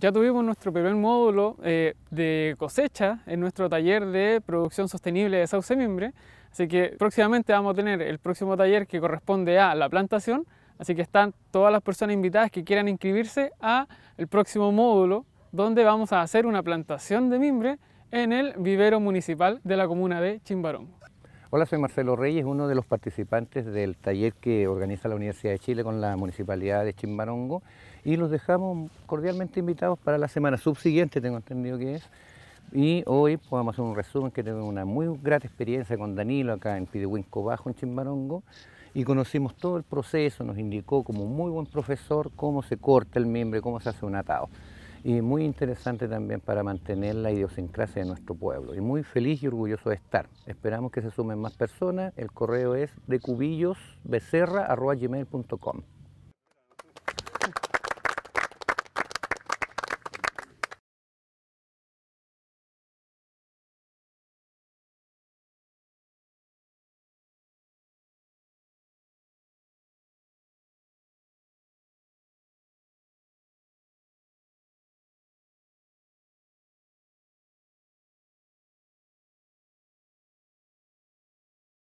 ya tuvimos nuestro primer módulo eh, de cosecha en nuestro taller de producción sostenible de sauce mimbre, así que próximamente vamos a tener el próximo taller que corresponde a la plantación, así que están todas las personas invitadas que quieran inscribirse a el próximo módulo donde vamos a hacer una plantación de mimbre en el vivero municipal de la comuna de Chimbarongo. Hola, soy Marcelo Reyes, uno de los participantes del taller que organiza la Universidad de Chile con la Municipalidad de Chimbarongo y los dejamos cordialmente invitados para la semana subsiguiente, tengo entendido que es. Y hoy podemos hacer un resumen que tenemos una muy grata experiencia con Danilo acá en Pidehuinco Bajo, en Chimbarongo, y conocimos todo el proceso, nos indicó como muy buen profesor cómo se corta el miembro, cómo se hace un atado y muy interesante también para mantener la idiosincrasia de nuestro pueblo. Y muy feliz y orgulloso de estar. Esperamos que se sumen más personas. El correo es decubillosbecerra.com.